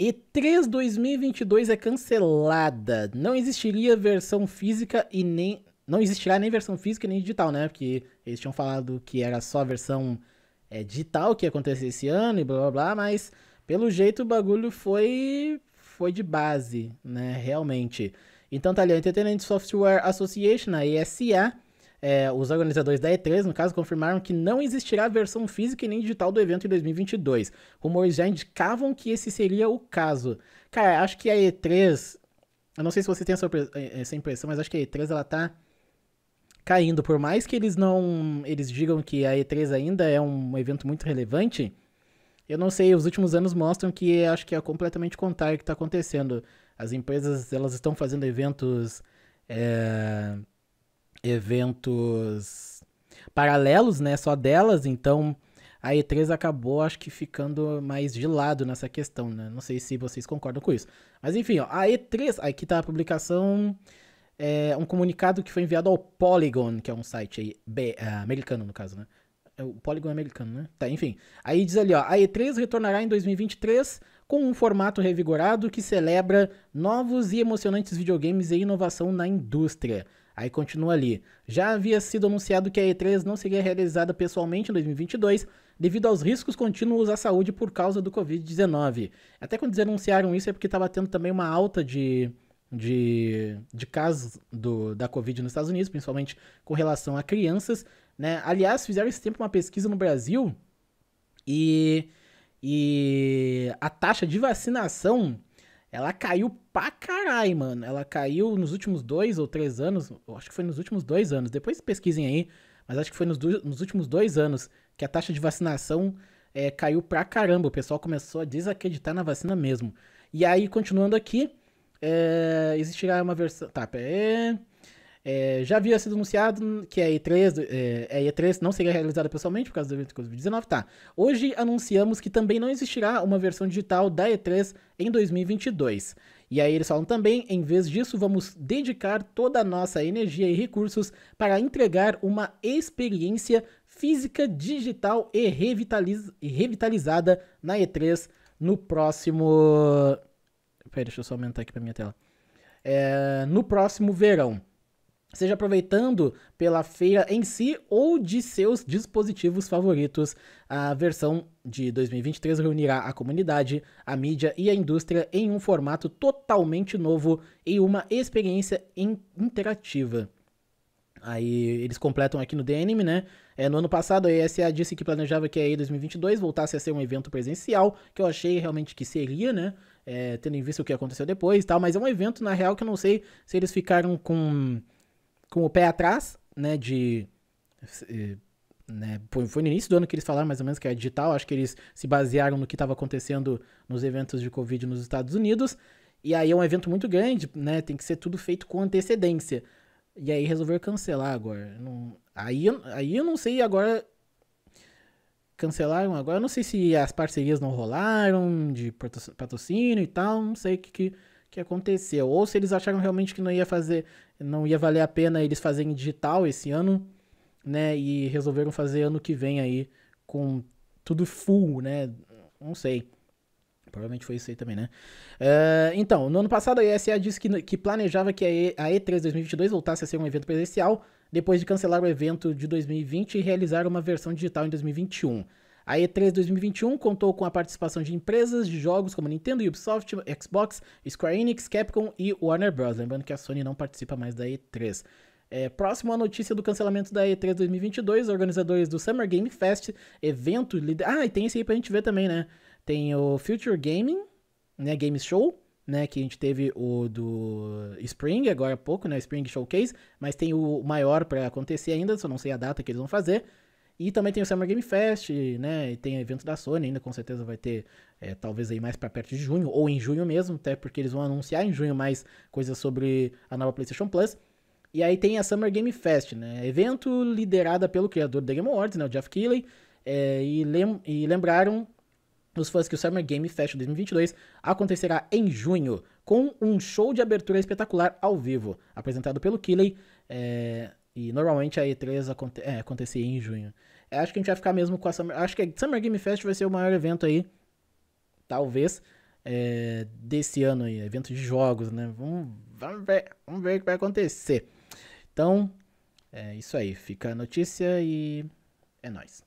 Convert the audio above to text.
E3 2022 é cancelada. Não existiria versão física e nem. Não existirá nem versão física nem digital, né? Porque eles tinham falado que era só a versão é, digital que ia acontecer esse ano e blá blá blá, mas pelo jeito o bagulho foi. foi de base, né? Realmente. Então tá ali, a Entertainment Software Association, a ESA é, os organizadores da E3, no caso, confirmaram que não existirá versão física e nem digital do evento em 2022. Rumores já indicavam que esse seria o caso. Cara, acho que a E3. Eu não sei se você tem essa é, é, impressão, mas acho que a E3 ela tá caindo. Por mais que eles não. Eles digam que a E3 ainda é um evento muito relevante. Eu não sei, os últimos anos mostram que acho que é completamente contrário que está acontecendo. As empresas elas estão fazendo eventos é, eventos paralelos, né, só delas, então a E3 acabou, acho que ficando mais de lado nessa questão, né? Não sei se vocês concordam com isso. Mas enfim, ó, a E3, aqui tá a publicação, é, um comunicado que foi enviado ao Polygon, que é um site aí, é, americano no caso, né? É, o Polygon é americano, né? Tá, enfim. Aí diz ali, ó, a E3 retornará em 2023 com um formato revigorado que celebra novos e emocionantes videogames e inovação na indústria. Aí continua ali. Já havia sido anunciado que a E3 não seria realizada pessoalmente em 2022 devido aos riscos contínuos à saúde por causa do Covid-19. Até quando eles anunciaram isso é porque estava tendo também uma alta de, de, de casos do, da Covid nos Estados Unidos, principalmente com relação a crianças. Né? Aliás, fizeram esse tempo uma pesquisa no Brasil e, e a taxa de vacinação ela caiu pra caralho, mano. Ela caiu nos últimos dois ou três anos. Eu acho que foi nos últimos dois anos. Depois pesquisem aí. Mas acho que foi nos, do, nos últimos dois anos que a taxa de vacinação é, caiu pra caramba. O pessoal começou a desacreditar na vacina mesmo. E aí, continuando aqui, é, existirá uma versão. Tá, pera eh, é, já havia sido anunciado que a E3, é, a E3 não seria realizada pessoalmente por causa do evento Covid-19, tá. Hoje anunciamos que também não existirá uma versão digital da E3 em 2022. E aí eles falam também, em vez disso, vamos dedicar toda a nossa energia e recursos para entregar uma experiência física, digital e, revitaliz e revitalizada na E3 no próximo... Pera, deixa eu só aumentar aqui pra minha tela. É, no próximo verão seja aproveitando pela feira em si ou de seus dispositivos favoritos. A versão de 2023 reunirá a comunidade, a mídia e a indústria em um formato totalmente novo e uma experiência interativa. Aí eles completam aqui no DNM, né? É, no ano passado a ESA disse que planejava que a 2022 voltasse a ser um evento presencial, que eu achei realmente que seria, né? É, tendo em vista o que aconteceu depois e tal, mas é um evento, na real, que eu não sei se eles ficaram com com o pé atrás, né, de... Eh, né, foi no início do ano que eles falaram mais ou menos que é digital, acho que eles se basearam no que estava acontecendo nos eventos de Covid nos Estados Unidos, e aí é um evento muito grande, né, tem que ser tudo feito com antecedência. E aí resolveram cancelar agora. Não, aí, aí eu não sei agora cancelaram agora. Eu não sei se as parcerias não rolaram de patrocínio e tal. Não sei o que, que, que aconteceu. Ou se eles acharam realmente que não ia fazer, não ia valer a pena eles fazerem digital esse ano, né? E resolveram fazer ano que vem aí com tudo full, né? Não sei. Provavelmente foi isso aí também, né? Uh, então, no ano passado a ESA disse que, que planejava que a E3 2022 voltasse a ser um evento presencial, depois de cancelar o evento de 2020 e realizar uma versão digital em 2021. A E3 2021 contou com a participação de empresas de jogos como Nintendo, Ubisoft, Xbox, Square Enix, Capcom e Warner Bros. Lembrando que a Sony não participa mais da E3. É, próximo à notícia do cancelamento da E3 2022, organizadores do Summer Game Fest, evento. Ah, e tem esse aí pra gente ver também, né? Tem o Future Gaming, né? Games Show, né? Que a gente teve o do Spring agora há pouco, né? Spring Showcase, mas tem o maior para acontecer ainda, só não sei a data que eles vão fazer. E também tem o Summer Game Fest, né? E tem evento da Sony ainda, com certeza vai ter, é, talvez aí mais para perto de junho, ou em junho mesmo, até porque eles vão anunciar em junho mais coisas sobre a nova PlayStation Plus. E aí tem a Summer Game Fest, né? Evento liderada pelo criador da Game Awards, né? O Jeff Keighley. É, e, lem e lembraram os fãs que o Summer Game Fest 2022 acontecerá em junho, com um show de abertura espetacular ao vivo, apresentado pelo Keighley. É, e normalmente a E3 aconte é, acontecia em junho. É, acho que a gente vai ficar mesmo com a Summer. Acho que a Summer Game Fest vai ser o maior evento aí. Talvez. É, desse ano aí. Evento de jogos, né? Vamos, vamos, ver, vamos ver o que vai acontecer. Então, é isso aí. Fica a notícia e é nóis.